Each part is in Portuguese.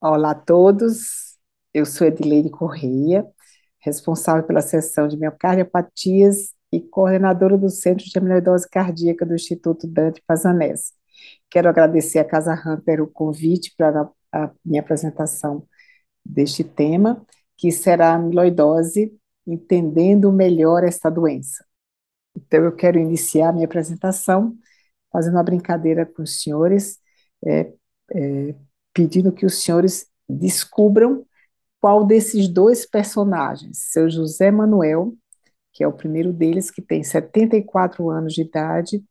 Olá a todos, eu sou Edileide Correia, responsável pela seção de miocardiopatias e coordenadora do Centro de Amiloidose Cardíaca do Instituto Dante Pazanese. Quero agradecer à Casa Hunter o convite para a minha apresentação deste tema, que será a amiloidose, entendendo melhor esta doença. Então, eu quero iniciar minha apresentação fazendo uma brincadeira com os senhores, é, é, pedindo que os senhores descubram qual desses dois personagens, seu José Manuel, que é o primeiro deles, que tem 74 anos de idade,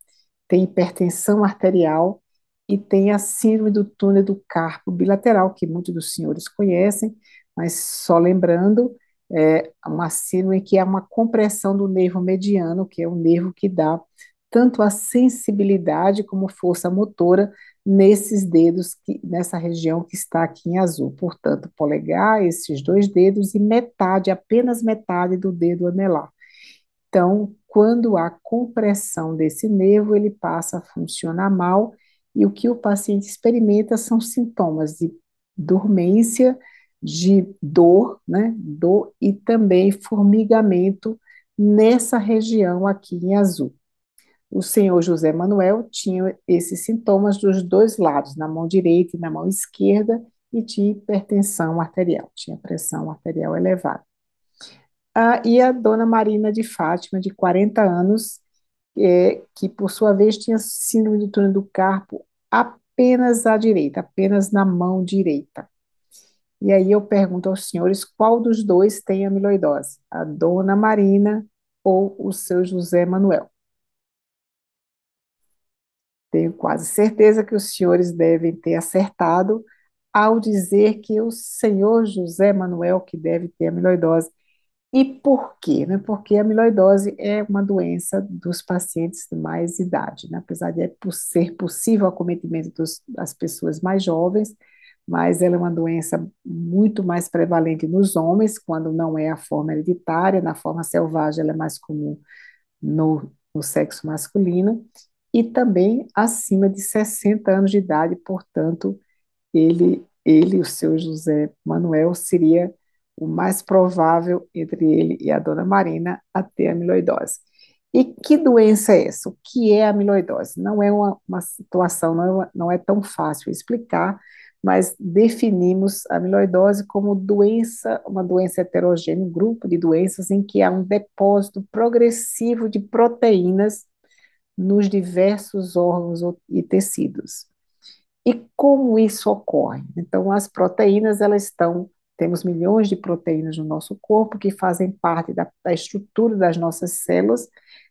tem hipertensão arterial e tem a síndrome do túnel do carpo bilateral, que muitos dos senhores conhecem, mas só lembrando, é uma síndrome que é uma compressão do nervo mediano, que é o nervo que dá tanto a sensibilidade como força motora nesses dedos, que, nessa região que está aqui em azul. Portanto, polegar, esses dois dedos e metade, apenas metade do dedo anelar. Então, quando há compressão desse nervo, ele passa a funcionar mal e o que o paciente experimenta são sintomas de dormência, de dor, né? Dor e também formigamento nessa região aqui em azul. O senhor José Manuel tinha esses sintomas dos dois lados, na mão direita e na mão esquerda, e tinha hipertensão arterial, tinha pressão arterial elevada. Ah, e a dona Marina de Fátima, de 40 anos, é, que por sua vez tinha síndrome do túnel do carpo apenas à direita, apenas na mão direita. E aí eu pergunto aos senhores qual dos dois tem amiloidose, a dona Marina ou o seu José Manuel. Tenho quase certeza que os senhores devem ter acertado ao dizer que o senhor José Manuel que deve ter amiloidose e por quê? Né? Porque a amiloidose é uma doença dos pacientes de mais idade, né? apesar de é ser possível o acometimento dos, das pessoas mais jovens, mas ela é uma doença muito mais prevalente nos homens, quando não é a forma hereditária, na forma selvagem ela é mais comum no, no sexo masculino, e também acima de 60 anos de idade, portanto, ele, ele o seu José Manuel, seria o mais provável entre ele e a dona Marina a ter amiloidose. E que doença é essa? O que é amiloidose? Não é uma, uma situação, não é, uma, não é tão fácil explicar, mas definimos a amiloidose como doença, uma doença heterogênea, um grupo de doenças em que há um depósito progressivo de proteínas nos diversos órgãos e tecidos. E como isso ocorre? Então, as proteínas elas estão temos milhões de proteínas no nosso corpo que fazem parte da, da estrutura das nossas células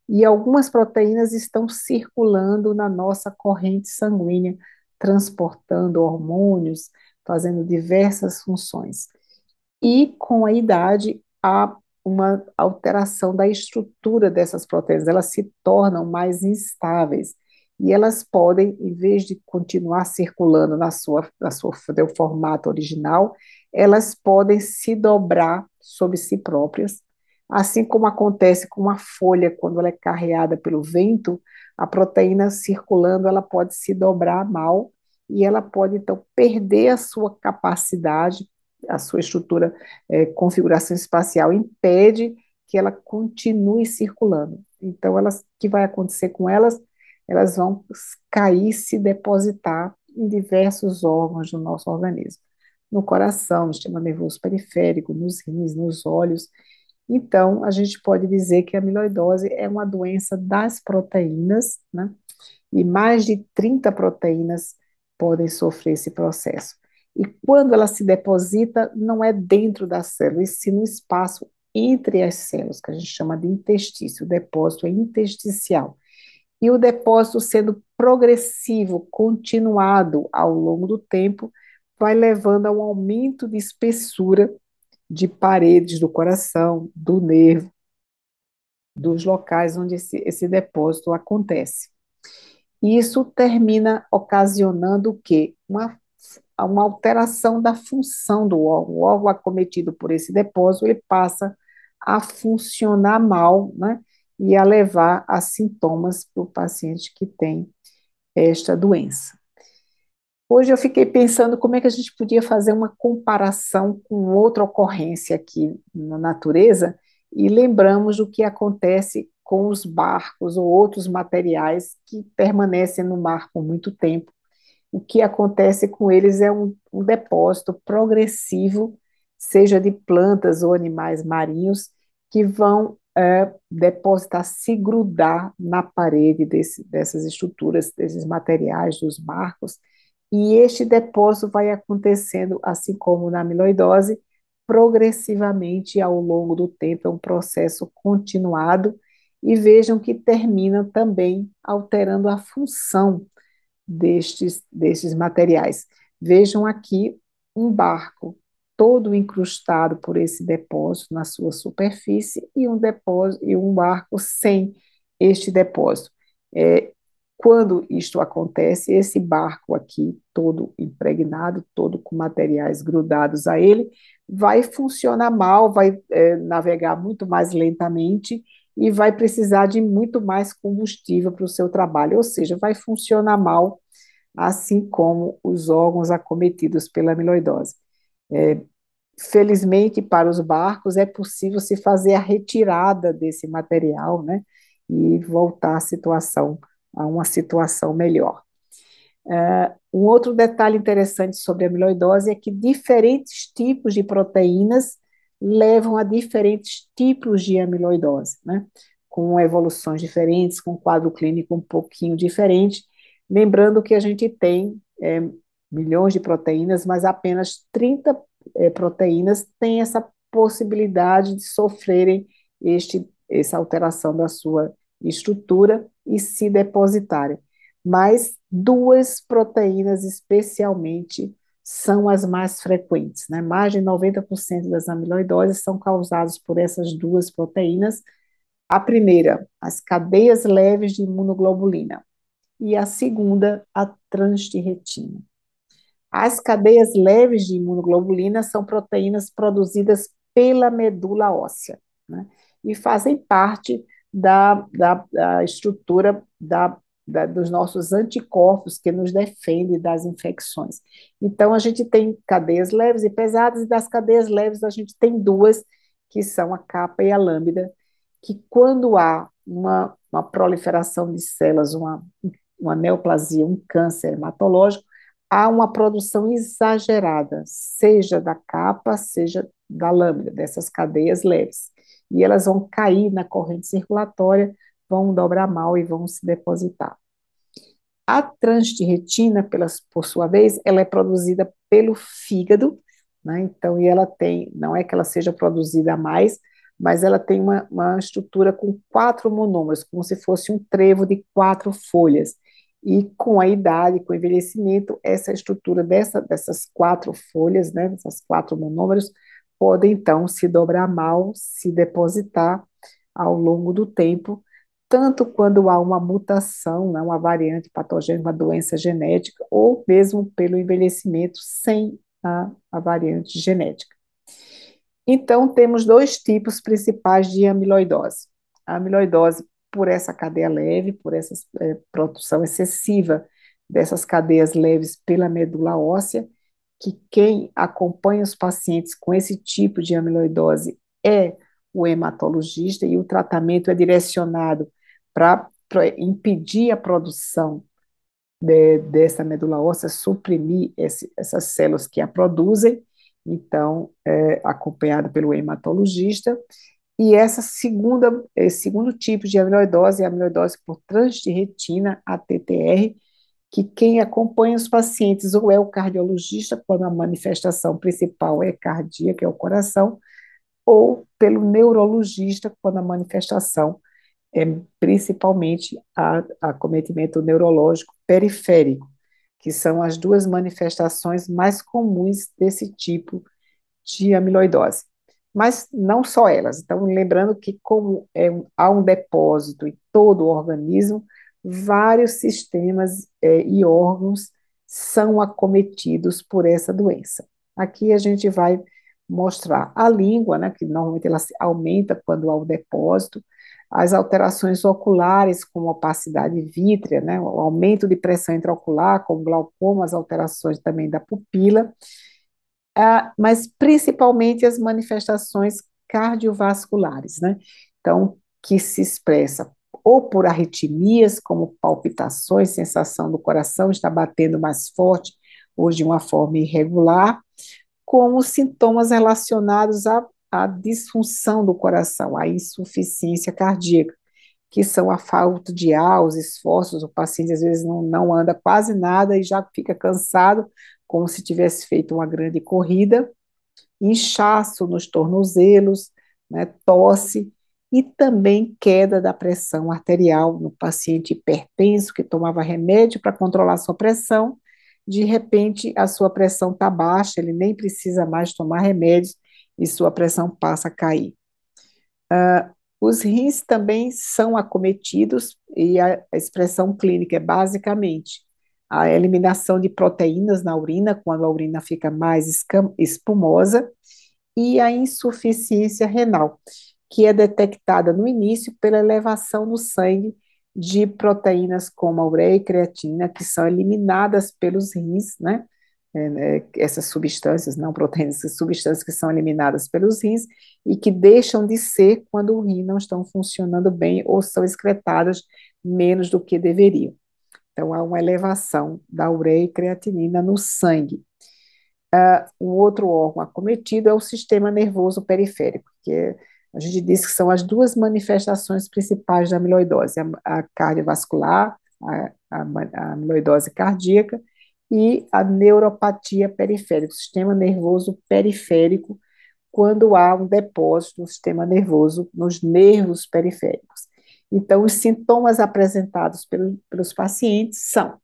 e algumas proteínas estão circulando na nossa corrente sanguínea, transportando hormônios, fazendo diversas funções. E com a idade há uma alteração da estrutura dessas proteínas, elas se tornam mais instáveis e elas podem, em vez de continuar circulando na sua, na sua no formato original, elas podem se dobrar sobre si próprias, assim como acontece com uma folha quando ela é carreada pelo vento, a proteína circulando ela pode se dobrar mal e ela pode então perder a sua capacidade, a sua estrutura, é, configuração espacial impede que ela continue circulando. Então, elas, o que vai acontecer com elas? elas vão cair, se depositar em diversos órgãos do nosso organismo, no coração, no sistema nervoso periférico, nos rins, nos olhos. Então, a gente pode dizer que a amiloidose é uma doença das proteínas, né? E mais de 30 proteínas podem sofrer esse processo. E quando ela se deposita, não é dentro da célula, e sim no espaço entre as células, que a gente chama de interstício. O depósito é intersticial e o depósito sendo progressivo, continuado ao longo do tempo, vai levando a um aumento de espessura de paredes do coração, do nervo, dos locais onde esse, esse depósito acontece. Isso termina ocasionando o quê? Uma, uma alteração da função do órgão. O órgão acometido por esse depósito, ele passa a funcionar mal, né? e a levar a sintomas para o paciente que tem esta doença. Hoje eu fiquei pensando como é que a gente podia fazer uma comparação com outra ocorrência aqui na natureza e lembramos o que acontece com os barcos ou outros materiais que permanecem no mar por muito tempo. O que acontece com eles é um, um depósito progressivo, seja de plantas ou animais marinhos, que vão é, depositar, se grudar na parede desse, dessas estruturas, desses materiais, dos marcos, e este depósito vai acontecendo, assim como na amiloidose, progressivamente ao longo do tempo, é um processo continuado, e vejam que termina também alterando a função destes, destes materiais. Vejam aqui um barco todo incrustado por esse depósito na sua superfície e um depósito e um barco sem este depósito. É, quando isto acontece, esse barco aqui todo impregnado, todo com materiais grudados a ele, vai funcionar mal, vai é, navegar muito mais lentamente e vai precisar de muito mais combustível para o seu trabalho, ou seja, vai funcionar mal, assim como os órgãos acometidos pela amiloidose. É, felizmente para os barcos é possível se fazer a retirada desse material, né, e voltar a situação a uma situação melhor. É, um outro detalhe interessante sobre a amiloidose é que diferentes tipos de proteínas levam a diferentes tipos de amiloidose, né? com evoluções diferentes, com quadro clínico um pouquinho diferente. Lembrando que a gente tem é, milhões de proteínas, mas apenas 30 é, proteínas têm essa possibilidade de sofrerem este, essa alteração da sua estrutura e se depositarem. Mas duas proteínas, especialmente, são as mais frequentes. Né? Mais de 90% das amiloidoses são causadas por essas duas proteínas. A primeira, as cadeias leves de imunoglobulina, e a segunda, a transtirretina. As cadeias leves de imunoglobulina são proteínas produzidas pela medula óssea né, e fazem parte da, da, da estrutura da, da, dos nossos anticorpos que nos defende das infecções. Então, a gente tem cadeias leves e pesadas, e das cadeias leves a gente tem duas, que são a capa e a lâmina, que quando há uma, uma proliferação de células, uma, uma neoplasia, um câncer hematológico, há uma produção exagerada, seja da capa, seja da lâmina, dessas cadeias leves. E elas vão cair na corrente circulatória, vão dobrar mal e vão se depositar. A transtirretina, pelas, por sua vez, ela é produzida pelo fígado, né? então, e ela tem, não é que ela seja produzida a mais, mas ela tem uma, uma estrutura com quatro monômeros, como se fosse um trevo de quatro folhas. E com a idade, com o envelhecimento, essa estrutura dessa, dessas quatro folhas, né, dessas quatro monômeros, pode então se dobrar mal, se depositar ao longo do tempo, tanto quando há uma mutação, né, uma variante patogênica, uma doença genética, ou mesmo pelo envelhecimento sem a, a variante genética. Então, temos dois tipos principais de amiloidose. A amiloidose por essa cadeia leve, por essa é, produção excessiva dessas cadeias leves pela medula óssea, que quem acompanha os pacientes com esse tipo de amiloidose é o hematologista e o tratamento é direcionado para impedir a produção de, dessa medula óssea, suprimir esse, essas células que a produzem, então, é, acompanhado pelo hematologista, e essa segunda, esse segundo tipo de amiloidose é a amiloidose por trânsito a TTR, que quem acompanha os pacientes ou é o cardiologista, quando a manifestação principal é cardíaca, é o coração, ou pelo neurologista, quando a manifestação é principalmente a, acometimento neurológico periférico, que são as duas manifestações mais comuns desse tipo de amiloidose mas não só elas. Então, lembrando que, como é, há um depósito em todo o organismo, vários sistemas é, e órgãos são acometidos por essa doença. Aqui a gente vai mostrar a língua, né, que normalmente ela aumenta quando há o depósito, as alterações oculares, como opacidade vítrea, né, o aumento de pressão intraocular, como glaucoma, as alterações também da pupila, mas principalmente as manifestações cardiovasculares, né? Então, que se expressa ou por arritmias, como palpitações, sensação do coração está batendo mais forte, ou de uma forma irregular, como sintomas relacionados à, à disfunção do coração, à insuficiência cardíaca, que são a falta de ar, os esforços, o paciente às vezes não, não anda quase nada e já fica cansado, como se tivesse feito uma grande corrida, inchaço nos tornozelos, né, tosse e também queda da pressão arterial no paciente hipertenso que tomava remédio para controlar sua pressão. De repente, a sua pressão está baixa, ele nem precisa mais tomar remédio e sua pressão passa a cair. Uh, os rins também são acometidos e a expressão clínica é basicamente a eliminação de proteínas na urina, quando a urina fica mais espumosa, e a insuficiência renal, que é detectada no início pela elevação no sangue de proteínas como a ureia e creatina, que são eliminadas pelos rins, né? É, né? Essas substâncias, não proteínas, essas substâncias que são eliminadas pelos rins e que deixam de ser quando o rim não estão funcionando bem ou são excretadas menos do que deveriam. Então, há uma elevação da ureia e creatinina no sangue. Uh, um outro órgão acometido é o sistema nervoso periférico, que é, a gente diz que são as duas manifestações principais da amiloidose, a, a cardiovascular, a, a, a amiloidose cardíaca, e a neuropatia periférica, o sistema nervoso periférico, quando há um depósito no sistema nervoso, nos nervos periféricos. Então, os sintomas apresentados pelo, pelos pacientes são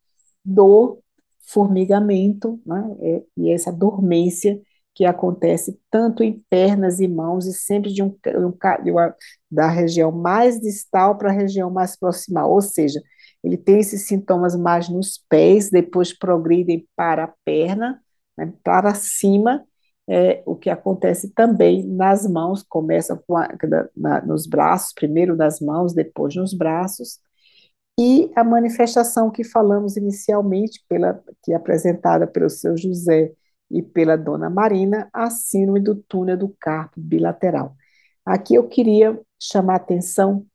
dor, formigamento, né, é, e essa dormência que acontece tanto em pernas e mãos, e sempre de um, de uma, da região mais distal para a região mais proximal, ou seja, ele tem esses sintomas mais nos pés, depois progridem para a perna, né, para cima, é o que acontece também nas mãos, começa com a, na, nos braços, primeiro nas mãos, depois nos braços, e a manifestação que falamos inicialmente, pela, que é apresentada pelo seu José e pela dona Marina, a síndrome do túnel do carpo bilateral. Aqui eu queria chamar atenção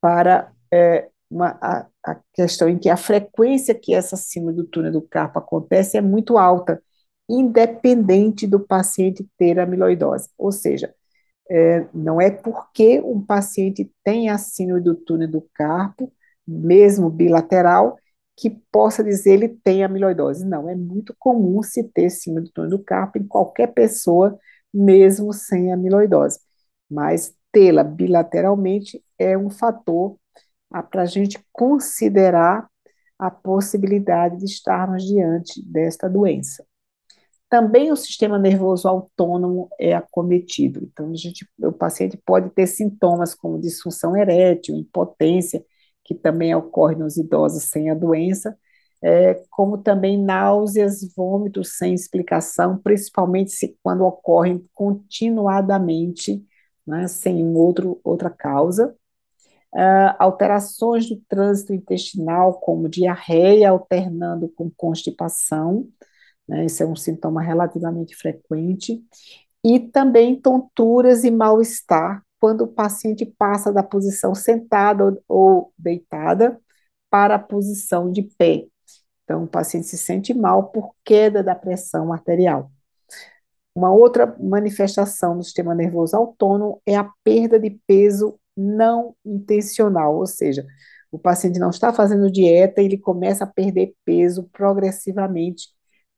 para é, uma, a, a, questão em que a frequência que essa síndrome do túnel do carpo acontece é muito alta, independente do paciente ter amiloidose. Ou seja, é, não é porque um paciente tem a síndrome do túnel do carpo, mesmo bilateral, que possa dizer ele tem amiloidose. Não, é muito comum se ter síndrome do túnel do carpo em qualquer pessoa, mesmo sem amiloidose. Mas tê-la bilateralmente é um fator ah, para a gente considerar a possibilidade de estarmos diante desta doença também o sistema nervoso autônomo é acometido. Então, gente, o paciente pode ter sintomas como disfunção erétil, impotência, que também ocorre nos idosos sem a doença, é, como também náuseas, vômitos sem explicação, principalmente se, quando ocorrem continuadamente, né, sem outro, outra causa. Uh, alterações do trânsito intestinal, como diarreia alternando com constipação, né? Esse é um sintoma relativamente frequente. E também tonturas e mal-estar quando o paciente passa da posição sentada ou deitada para a posição de pé. Então, o paciente se sente mal por queda da pressão arterial. Uma outra manifestação do sistema nervoso autônomo é a perda de peso não intencional, ou seja, o paciente não está fazendo dieta, e ele começa a perder peso progressivamente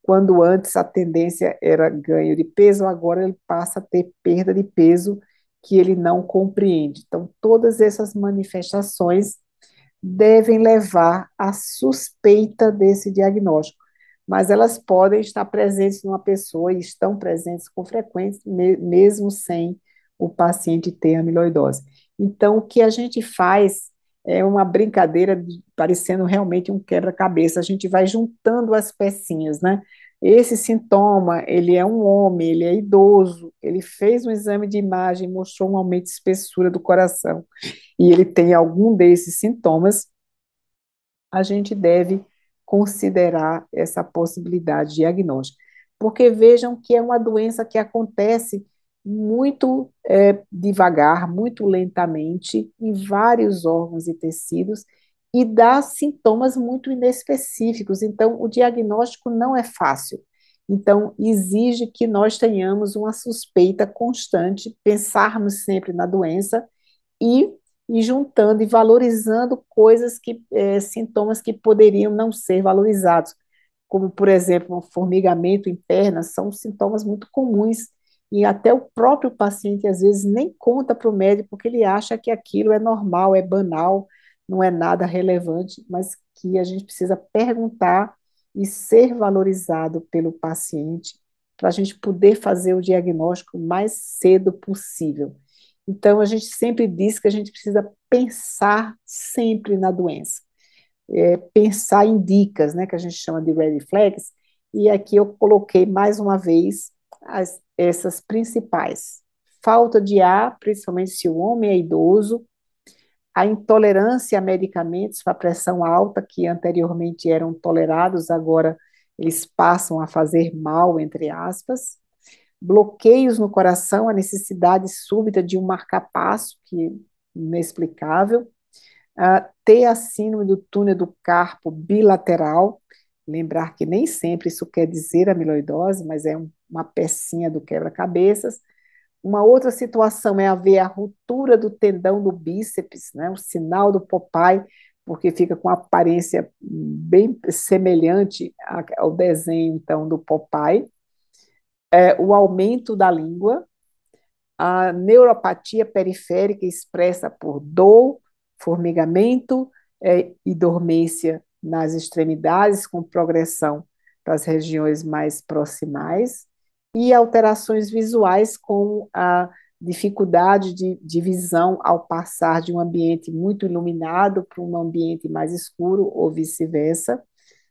quando antes a tendência era ganho de peso, agora ele passa a ter perda de peso que ele não compreende. Então, todas essas manifestações devem levar à suspeita desse diagnóstico, mas elas podem estar presentes numa pessoa e estão presentes com frequência, mesmo sem o paciente ter amiloidose. Então, o que a gente faz é uma brincadeira parecendo realmente um quebra-cabeça. A gente vai juntando as pecinhas, né? Esse sintoma, ele é um homem, ele é idoso, ele fez um exame de imagem, mostrou um aumento de espessura do coração e ele tem algum desses sintomas, a gente deve considerar essa possibilidade diagnóstica. Porque vejam que é uma doença que acontece muito é, devagar, muito lentamente, em vários órgãos e tecidos, e dá sintomas muito inespecíficos. Então, o diagnóstico não é fácil. Então, exige que nós tenhamos uma suspeita constante, pensarmos sempre na doença e e juntando e valorizando coisas que é, sintomas que poderiam não ser valorizados, como por exemplo um formigamento em pernas, são sintomas muito comuns e até o próprio paciente às vezes nem conta para o médico porque ele acha que aquilo é normal, é banal, não é nada relevante, mas que a gente precisa perguntar e ser valorizado pelo paciente para a gente poder fazer o diagnóstico mais cedo possível. Então, a gente sempre diz que a gente precisa pensar sempre na doença, é, pensar em dicas, né, que a gente chama de red flags, e aqui eu coloquei mais uma vez as, essas principais: falta de ar, principalmente se o homem é idoso, a intolerância a medicamentos para pressão alta, que anteriormente eram tolerados, agora eles passam a fazer mal, entre aspas, bloqueios no coração, a necessidade súbita de um marcapasso, que inexplicável, uh, ter a síndrome do túnel do carpo bilateral, lembrar que nem sempre isso quer dizer amiloidose, mas é um uma pecinha do quebra-cabeças. Uma outra situação é haver a ruptura do tendão do bíceps, né, o sinal do Popeye, porque fica com aparência bem semelhante ao desenho então do Popeye. É, o aumento da língua, a neuropatia periférica expressa por dor, formigamento é, e dormência nas extremidades, com progressão para as regiões mais proximais e alterações visuais com a dificuldade de, de visão ao passar de um ambiente muito iluminado para um ambiente mais escuro ou vice-versa.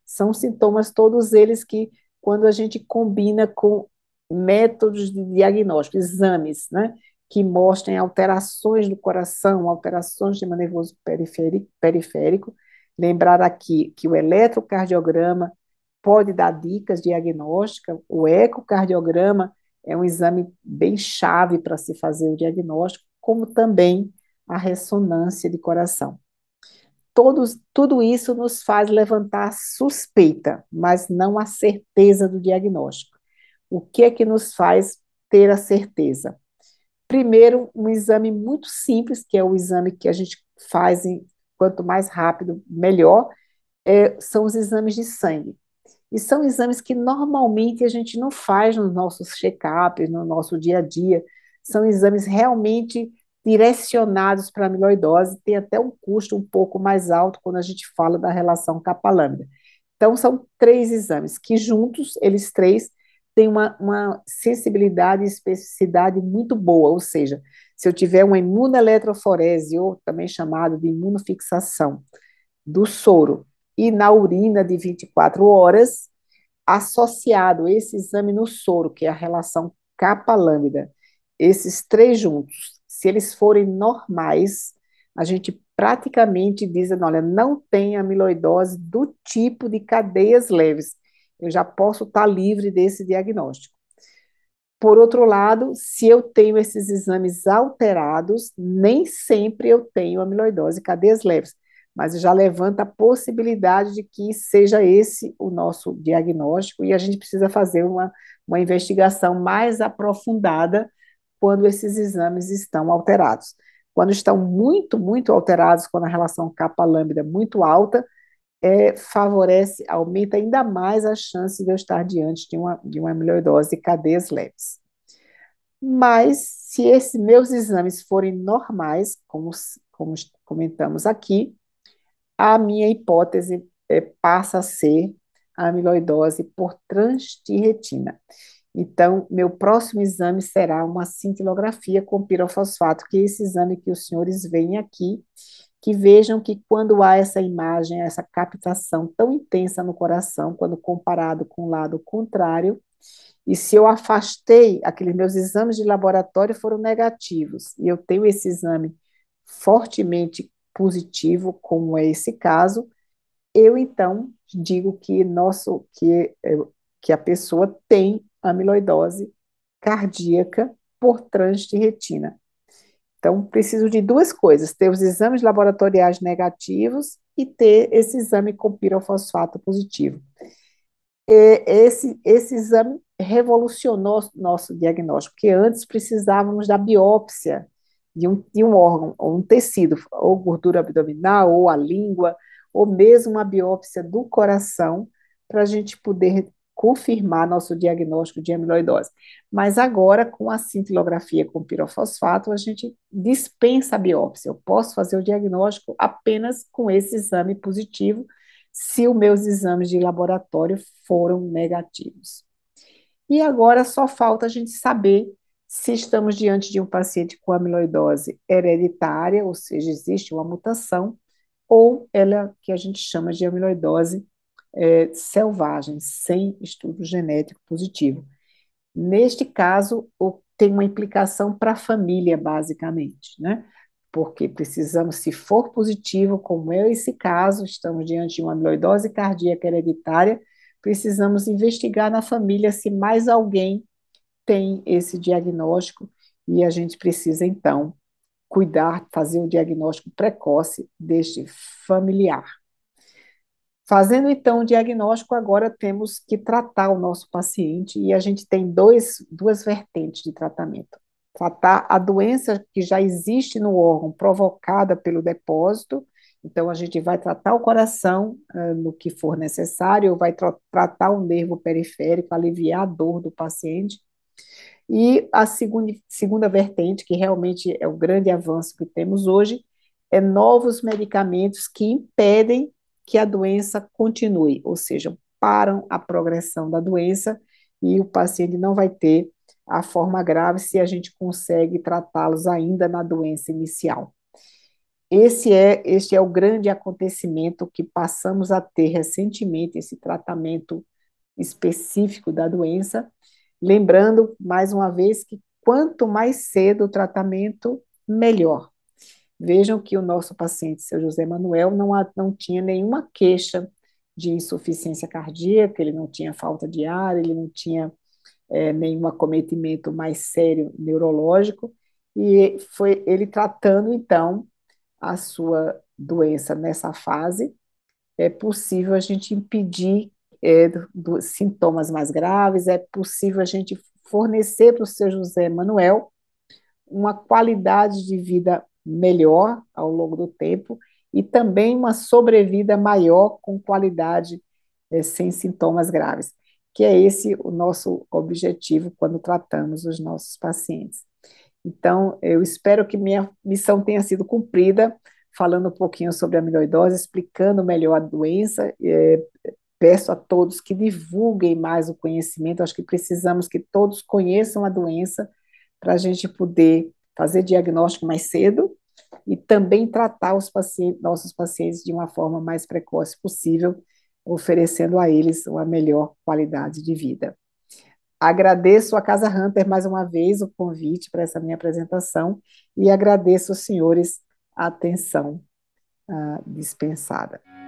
São sintomas todos eles que, quando a gente combina com métodos de diagnóstico, exames, né, que mostrem alterações no coração, alterações do sistema nervoso periférico, periférico. lembrar aqui que o eletrocardiograma pode dar dicas diagnósticas. O ecocardiograma é um exame bem chave para se fazer o diagnóstico, como também a ressonância de coração. Todos, tudo isso nos faz levantar suspeita, mas não a certeza do diagnóstico. O que é que nos faz ter a certeza? Primeiro, um exame muito simples, que é o exame que a gente faz em, quanto mais rápido, melhor, é, são os exames de sangue. E são exames que normalmente a gente não faz nos nossos check-ups, no nosso dia a dia. São exames realmente direcionados para a amiloidose, tem até um custo um pouco mais alto quando a gente fala da relação capa Então, são três exames que juntos, eles três, têm uma, uma sensibilidade e especificidade muito boa, ou seja, se eu tiver uma imunoeletroforese, ou também chamado de imunofixação, do soro, e na urina de 24 horas, associado esse exame no soro, que é a relação capa-lambda, esses três juntos, se eles forem normais, a gente praticamente diz, olha, não tem amiloidose do tipo de cadeias leves, eu já posso estar tá livre desse diagnóstico. Por outro lado, se eu tenho esses exames alterados, nem sempre eu tenho amiloidose cadeias leves mas já levanta a possibilidade de que seja esse o nosso diagnóstico e a gente precisa fazer uma, uma investigação mais aprofundada quando esses exames estão alterados. Quando estão muito, muito alterados, quando a relação capa-lambda é muito alta, é, favorece, aumenta ainda mais a chance de eu estar diante de uma, de uma amiloidose de cadeias leves. Mas, se esses meus exames forem normais, como, como comentamos aqui, a minha hipótese é, passa a ser a amiloidose por transtirretina. Então, meu próximo exame será uma cintilografia com pirofosfato, que é esse exame que os senhores veem aqui, que vejam que quando há essa imagem, essa captação tão intensa no coração, quando comparado com o lado contrário, e se eu afastei, aqueles meus exames de laboratório foram negativos, e eu tenho esse exame fortemente positivo, como é esse caso, eu então digo que nosso que é, que a pessoa tem amiloidose cardíaca por trânsito de retina. Então, preciso de duas coisas: ter os exames laboratoriais negativos e ter esse exame com pirofosfato positivo. É, esse, esse exame revolucionou nosso diagnóstico, porque antes precisávamos da biópsia de um, de um órgão, ou um tecido, ou gordura abdominal, ou a língua, ou mesmo uma biópsia do coração, para a gente poder confirmar nosso diagnóstico de amiloidose. Mas agora, com a cintilografia com pirofosfato, a gente dispensa a biópsia. Eu posso fazer o diagnóstico apenas com esse exame positivo, se os meus exames de laboratório foram negativos. E agora só falta a gente saber se estamos diante de um paciente com amiloidose hereditária, ou seja, existe uma mutação, ou ela que a gente chama de amiloidose é, selvagem, sem estudo genético positivo. Neste caso, o, tem uma implicação para a família, basicamente, né? Porque precisamos, se for positivo, como é esse caso, estamos diante de uma amiloidose cardíaca hereditária, precisamos investigar na família se mais alguém tem esse diagnóstico e a gente precisa, então, cuidar, fazer o diagnóstico precoce deste familiar. Fazendo então o diagnóstico, agora temos que tratar o nosso paciente e a gente tem dois, duas vertentes de tratamento. Tratar a doença que já existe no órgão provocada pelo depósito, então a gente vai tratar o coração uh, no que for necessário, vai tra tratar o nervo periférico, aliviar a dor do paciente, e a segunda, segunda vertente, que realmente é o grande avanço que temos hoje, é novos medicamentos que impedem que a doença continue, ou seja, param a progressão da doença e o paciente não vai ter a forma grave se a gente consegue tratá-los ainda na doença inicial. Esse é, este é o grande acontecimento que passamos a ter recentemente, esse tratamento específico da doença, Lembrando, mais uma vez, que quanto mais cedo o tratamento, melhor. Vejam que o nosso paciente, seu José Manuel, não, não tinha nenhuma queixa de insuficiência cardíaca, ele não tinha falta de ar, ele não tinha é, nenhum acometimento mais sério neurológico, e foi ele tratando, então, a sua doença nessa fase, é possível a gente impedir é, sintomas mais graves, é possível a gente fornecer para o seu José Manuel uma qualidade de vida melhor ao longo do tempo e também uma sobrevida maior com qualidade é, sem sintomas graves, que é esse o nosso objetivo quando tratamos os nossos pacientes. Então, eu espero que minha missão tenha sido cumprida, falando um pouquinho sobre a amiloidose, explicando melhor a doença, é, Peço a todos que divulguem mais o conhecimento. Acho que precisamos que todos conheçam a doença para a gente poder fazer diagnóstico mais cedo e também tratar os pacientes, nossos pacientes de uma forma mais precoce possível, oferecendo a eles uma melhor qualidade de vida. Agradeço a Casa Hunter mais uma vez o convite para essa minha apresentação e agradeço aos senhores a atenção uh, dispensada.